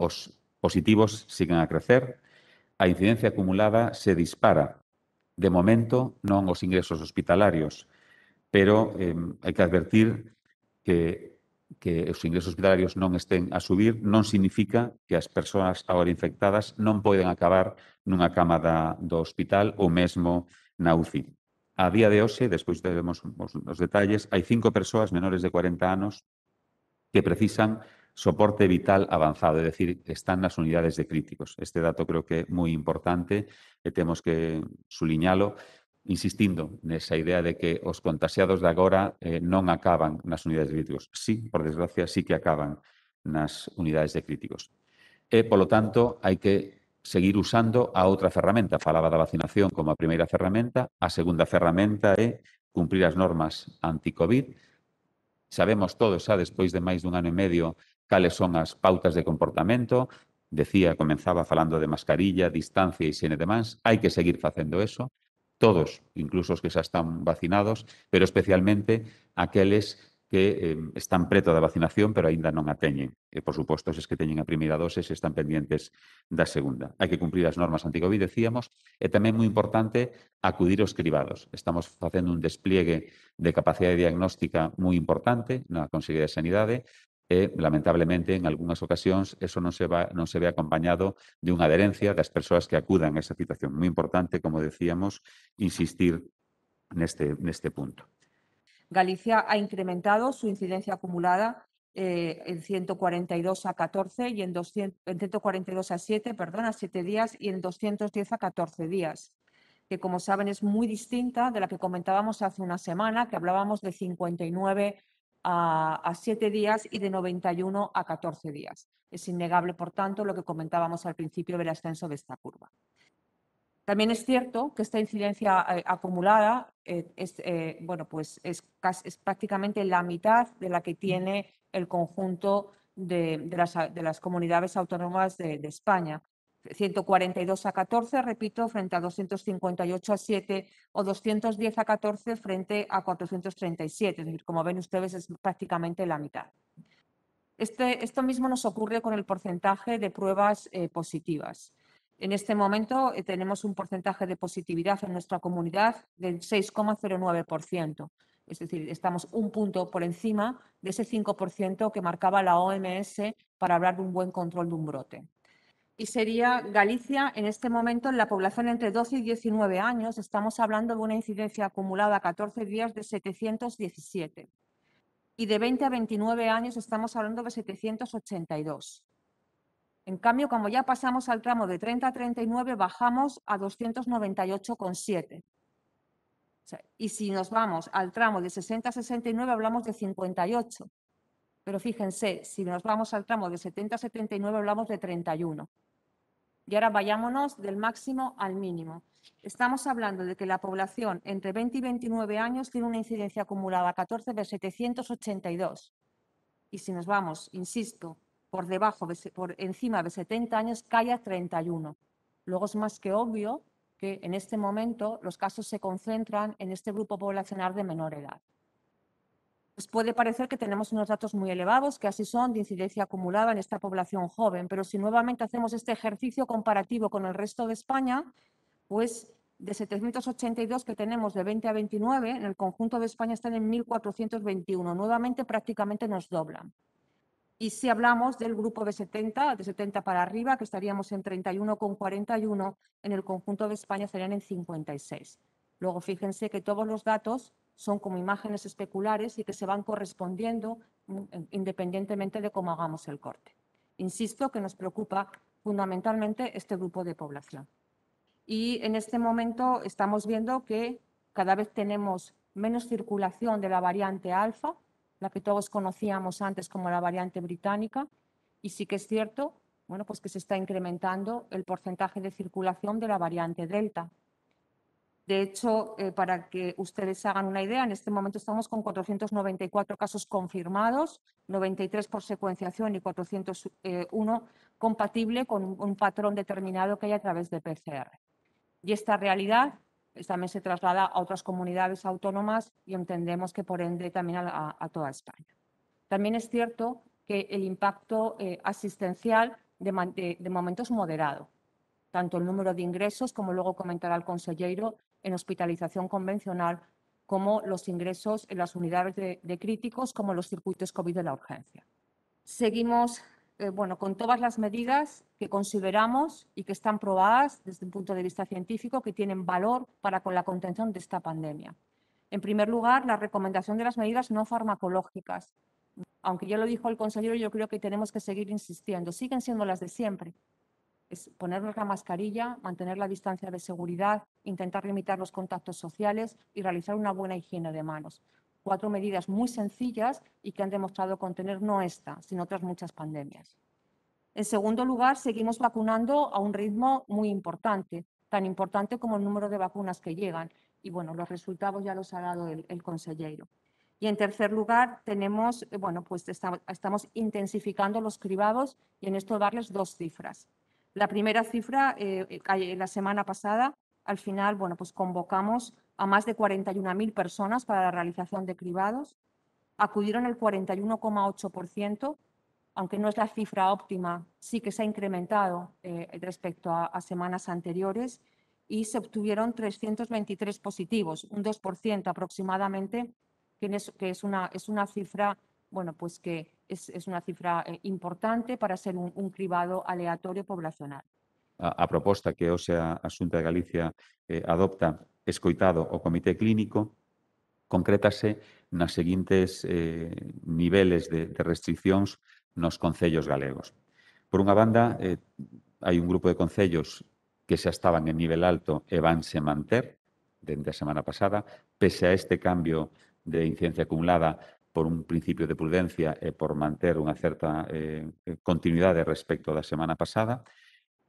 os positivos siguen a crecer, a incidencia acumulada se dispara. De momento, non os ingresos hospitalarios, pero eh, hai que advertir que, que os ingresos hospitalarios non estén a subir non significa que as persoas agora infectadas non poden acabar nunha cama da, do hospital ou mesmo na UCI. A día de hoxe, despois teremos os, os detalles, hai cinco persoas menores de 40 anos que precisan soporte vital avanzado, é dicir, están nas unidades de críticos. Este dato creo que é moi importante e temos que suliñalo insistindo nesa idea de que os contaxiados de agora eh, non acaban nas unidades de críticos. Sí, por desgracia, sí que acaban nas unidades de críticos. E, polo tanto, hai que seguir usando a outra ferramenta. Falaba da vacinación como a primeira ferramenta. A segunda ferramenta é cumprir as normas anti-COVID. Sabemos todos xa despois de máis dun ano e medio cales son as pautas de comportamento, decía, comenzaba falando de mascarilla, distancia, higiene e demás, hai que seguir facendo eso, todos, incluso os que xa están vacinados, pero especialmente aqueles que eh, están preto da vacinación, pero aínda non a teñen. E, por suposto, es que teñen a primeira dose, se están pendientes da segunda. Hai que cumprir as normas anticovid, decíamos, e tamén moi importante acudir aos cribados. Estamos facendo un despliegue de capacidade diagnóstica moi importante na Consellería de Sanidade, Eh, lamentablemente, en algunas ocasiones, eso no se, no se ve acompañado de una adherencia de las personas que acudan a esa situación. Muy importante, como decíamos, insistir este, en este punto. Galicia ha incrementado su incidencia acumulada eh, en 142 a 14 y en, 200, en 142 a 7, perdón, a 7 días y en 210 a 14 días que como saben es muy distinta de la que comentábamos hace una semana, que hablábamos de 59 a, siete 7 días y de 91 a 14 días. Es innegable, por tanto, lo que comentábamos al principio del ascenso de esta curva. También es cierto que esta incidencia eh, acumulada eh, es, eh, bueno, pues es, prácticamente la mitad de la que tiene el conjunto de, las, comunidades autónomas de España. 142 a 14, repito, frente a 258 a 7 o 210 a 14 frente a 437. Es decir, como ven ustedes, es prácticamente la mitad. Este, esto mismo nos ocurre con el porcentaje de pruebas eh, positivas. En este momento eh, tenemos un porcentaje de positividad en nuestra comunidad del 6,09%. Es decir, estamos un punto por encima de ese 5% que marcaba la OMS para hablar de un buen control de un brote y sería Galicia en este momento en la población entre 12 y 19 años. Estamos hablando de una incidencia acumulada a 14 días de 717 y de 20 a 29 años estamos hablando de 782. En cambio, como ya pasamos al tramo de 30 a 39, bajamos a 298,7. y si nos vamos al tramo de 60 a 69, hablamos de 58. Pero fíjense, si nos vamos al tramo de 70 a 79, hablamos de 31. Y ahora vayámonos del máximo al mínimo. Estamos hablando de que la población entre 20 y 29 años tiene una incidencia acumulada 14 de 782. Y si nos vamos, insisto, por debajo, por encima de 70 años, cae a 31. Luego es más que obvio que en este momento los casos se concentran en este grupo poblacional de menor edad. Pues puede parecer que tenemos unos datos muy elevados, que así son, de incidencia acumulada en esta población joven, pero si nuevamente hacemos este ejercicio comparativo con el resto de España, pues de 782 que tenemos de 20 a 29, en el conjunto de España están en 1.421, nuevamente prácticamente nos doblan. Y si hablamos del grupo de 70, de 70 para arriba, que estaríamos en 31,41, en el conjunto de España serían en 56. Luego fíjense que todos los datos son como imágenes especulares y que se van correspondiendo mm, independientemente de cómo hagamos el corte. Insisto que nos preocupa fundamentalmente este grupo de población. Y en este momento estamos viendo que cada vez tenemos menos circulación de la variante alfa, la que todos conocíamos antes como la variante británica, y sí que es cierto, bueno, pues que se está incrementando el porcentaje de circulación de la variante delta, de hecho, eh, para que ustedes hagan una idea, en este momento estamos con 494 casos confirmados, 93 por secuenciación y 401 eh, compatible con un, patrón determinado que hay a través de PCR. Y esta realidad pues, también se traslada a otras comunidades autónomas y entendemos que por ende también a, toda España. También es cierto que el impacto eh, asistencial de, momento es moderado. Tanto el número de ingresos, como luego comentará el consejero, en hospitalización convencional, como los ingresos en las unidades de, críticos, como los circuitos COVID de la urgencia. Seguimos eh, bueno, con todas las medidas que consideramos y que están probadas desde un punto de vista científico que tienen valor para con la contención de esta pandemia. En primer lugar, la recomendación de las medidas no farmacológicas. Aunque ya lo dijo el consejero, yo creo que tenemos que seguir insistiendo. Siguen siendo las de siempre, es ponernos la mascarilla, mantener la distancia de seguridad, intentar limitar los contactos sociales y realizar una buena higiene de manos. Cuatro medidas muy sencillas y que han demostrado contener no esta, sino otras muchas pandemias. En segundo lugar, seguimos vacunando a un ritmo muy importante, tan importante como el número de vacunas que llegan. Y bueno, los resultados ya los ha dado el, el consellero. Y en tercer lugar, tenemos, eh, bueno, pues estamos intensificando los cribados y en esto darles dos cifras. La primera cifra, eh, eh, eh, la semana pasada, al final, bueno, pues convocamos a más de 41.000 personas para la realización de cribados. Acudieron el 41,8%, aunque no es la cifra óptima, sí que se ha incrementado respecto a, semanas anteriores y se obtuvieron 323 positivos, un 2% aproximadamente, que es, una, es una cifra bueno, pues que es, es una cifra eh, importante para ser un, un cribado aleatorio poblacional. A, a proposta que hoxe sea a Xunta de Galicia eh, adopta escoitado o Comité Clínico concrétase nas seguintes eh, niveles de, de restriccións nos concellos galegos. Por unha banda, eh, hai un grupo de concellos que xa estaban en nivel alto e vanse manter dende a semana pasada, pese a este cambio de incidencia acumulada por un principio de prudencia e por manter unha certa eh, continuidade respecto da semana pasada,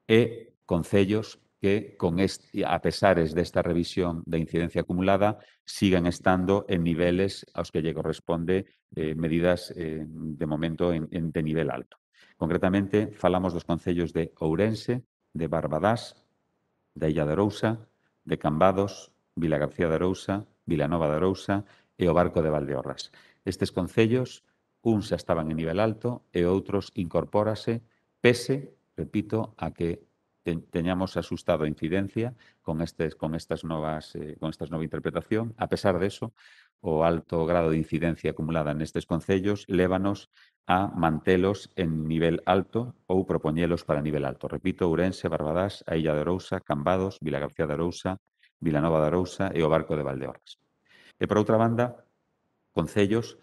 e concellos que con este, a pesares desta revisión da de incidencia acumulada sigan estando en niveles aos que lle corresponde eh, medidas eh, de momento en, en, de nivel alto. Concretamente, falamos dos concellos de Ourense, de Barbadás, de Illa de Arousa, de Cambados, Vila García de Arousa, Vilanova de Arousa e o Barco de Valdeorras. Estes concellos, uns xa estaban en nivel alto e outros incorpórase, pese, repito, a que teñamos asustado a incidencia con estes con estas novas eh, con estas nova interpretación, a pesar de eso, o alto grado de incidencia acumulada nestes concellos lévanos a mantelos en nivel alto ou propoñelos para nivel alto. Repito, Ourense, Barbadás, a Illa de Arousa, Cambados, Vila García de Arousa, Vilanova de Arousa e o Barco de Valdeorras. E por outra banda, concellos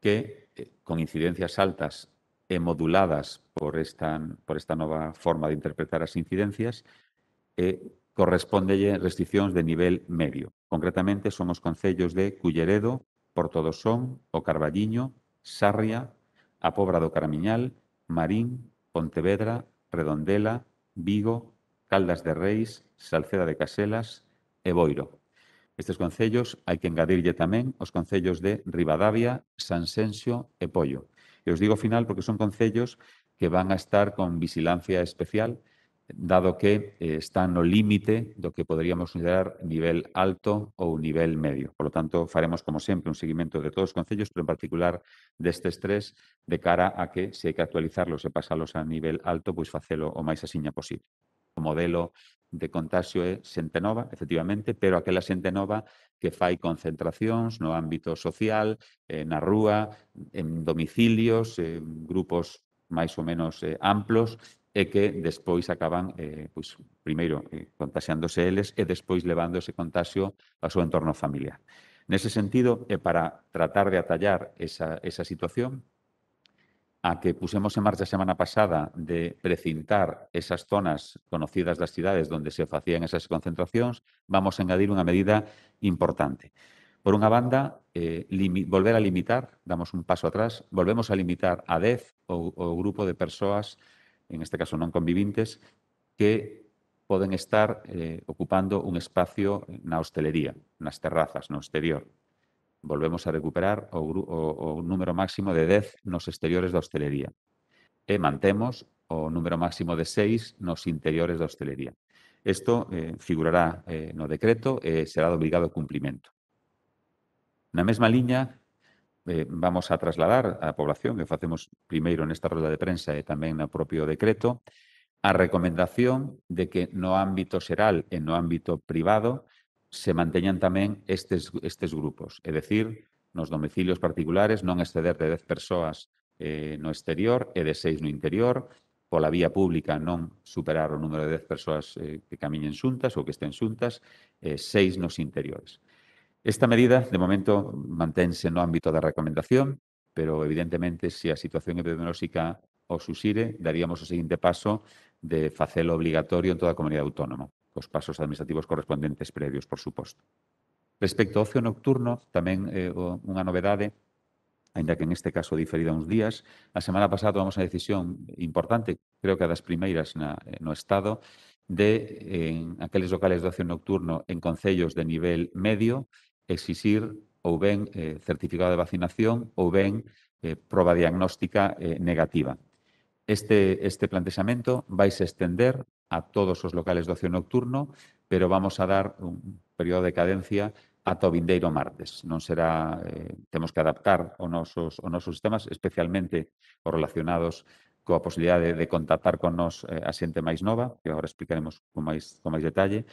que, eh, con incidencias altas e moduladas por esta, por esta nova forma de interpretar as incidencias, eh, correspondelle restriccións de nivel medio. Concretamente, son os concellos de Culleredo, Porto do Son, O Carballiño, Sarria, A Pobra do Caramiñal, Marín, Pontevedra, Redondela, Vigo, Caldas de Reis, Salceda de Caselas e Boiro. Estes concellos hai que engadirlle tamén os concellos de San Sanxenxo e Pollo. E os digo final porque son concellos que van a estar con vigilancia especial dado que eh, están no límite do que poderíamos considerar nivel alto ou nivel medio. Por lo tanto, faremos, como sempre, un seguimento de todos os concellos, pero en particular destes tres, de cara a que, se hai que actualizarlos e pasalos a nivel alto, pois facelo o máis asiña posible. O modelo de contagio é xente nova, efectivamente, pero aquela xente nova que fai concentracións no ámbito social, eh, na rúa, en domicilios, eh, grupos máis ou menos eh, amplos, e que despois acaban, eh, pois, primeiro, eh, contaxiándose eles e despois levando ese contagio ao seu entorno familiar. Nese sentido, e para tratar de atallar esa, esa situación, a que pusemos en marcha a semana pasada de precintar esas zonas conocidas das cidades onde se facían esas concentracións, vamos a engadir unha medida importante. Por unha banda, eh, volver a limitar, damos un paso atrás, volvemos a limitar a 10 o, o grupo de persoas, en este caso non convivintes, que poden estar eh, ocupando un espacio na hostelería, nas terrazas, no exterior volvemos a recuperar o, o, o número máximo de 10 nos exteriores da hostelería. E mantemos o número máximo de 6 nos interiores da hostelería. Isto eh, figurará eh, no decreto e eh, será de obligado cumplimento. Na mesma liña, eh, vamos a trasladar á población, que facemos primeiro nesta roda de prensa e tamén no propio decreto, a recomendación de que no ámbito xeral e no ámbito privado se manteñan tamén estes, estes grupos. É dicir, nos domicilios particulares non exceder de 10 persoas eh, no exterior e de 6 no interior, pola vía pública non superar o número de 10 persoas eh, que camiñen xuntas ou que estén xuntas, eh, 6 nos interiores. Esta medida, de momento, manténse no ámbito da recomendación, pero evidentemente se a situación epidemiolóxica o susire, daríamos o seguinte paso de facelo obligatorio en toda a comunidade autónoma cos pasos administrativos correspondentes previos, por suposto. Respecto ao ocio nocturno, tamén eh, unha novedade, ainda que en este caso diferida uns días, a semana pasada tomamos unha decisión importante, creo que a das primeiras na, no Estado, de en aqueles locales de ocio nocturno en concellos de nivel medio exixir ou ben eh, certificado de vacinación ou ben eh, proba diagnóstica eh, negativa. Este, este plantexamento vai se estender a todos os locales de ocio nocturno, pero vamos a dar un período de cadencia a o vindeiro martes. Non será, eh, temos que adaptar os nosos, os nosos sistemas, especialmente os relacionados coa posibilidade de, de contactar con nos eh, a xente máis nova, que agora explicaremos con máis, con máis detalle,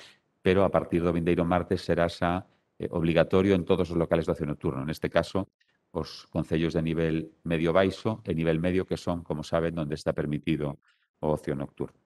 pero a partir do vindeiro martes será xa eh, obligatorio en todos os locales de ocio nocturno. Neste caso, os concellos de nivel medio-baixo e nivel medio, que son, como saben, onde está permitido o ocio nocturno.